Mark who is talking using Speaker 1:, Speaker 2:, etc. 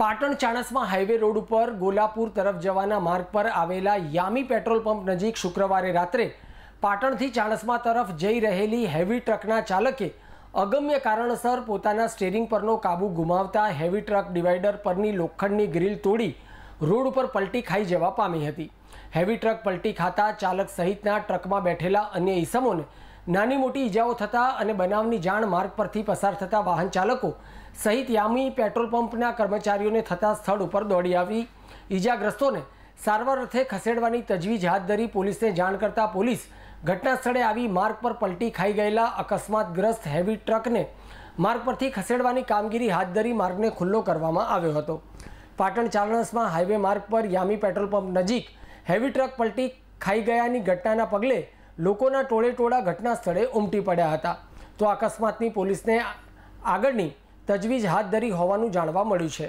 Speaker 1: Patan ચાણસમાં highway road ઉપર ગોલાપુર તરફ જવાના માર્ગ પર આવેલા યામી પેટ્રોલ પંપ નજીક શુક્રવારે રાત્રે પાટણથી ચાણસમા તરફ જઈ રહેલી હેવી ટ્રકના ચાલકે અગમ્ય કારણસર પોતાના સ્ટેરિંગ પરનો કાબુ ગુમાવતા હેવી ટ્રક ડિવાઈડર પરની લોખંડની ગ્રીલ તોડી રોડ ઉપર પલટી ખાઈ જવા પામી હતી હેવી ટ્રક પલટી ખાતા ચાલક સહિતના ટ્રકમાં બેઠેલા અન્ય ઈસમોને નાની મોટી ઇજાઓ થતા અને બનાવની જાણ માર્ગ પરથી પસાર થતા વાહન ચાલકો સહિત યામી પેટ્રોલ પંપના કર્મચારીઓને થતાં સ્થળ ઉપર દોડી આવી ઇજાગ્રસ્તોને સારવાર અર્થે ખસેડવાની તજવીજ હાથ ધરી પોલીસને જાણ કરતા પોલીસ ઘટના સ્થળે આવી માર્ગ પર પલટી ખાઈ ગયેલા અકસ્માતગ્રસ્ત હેવી ટ્રકને માર્ગ પરથી ખસેડવાની કામગીરી હાથ ધરી માર્ગને ખુલ્લો કરવામાં આવ્યો હતો પાટણ ચારણસમાં હાઈવે માર્ગ પર યામી પેટ્રોલ પંપ નજીક હેવી ટ્રક પલટી ખાઈ ગયાની ઘટનાના પગલે લોકોના ટોળેટોળા ઘટનાસ્થળે ઉમટી પડ્યા હતા તો અકસ્માતની પોલીસને આગળની તજવીજ હાથ ધરી હોવાનું જાણવા મળ્યું છે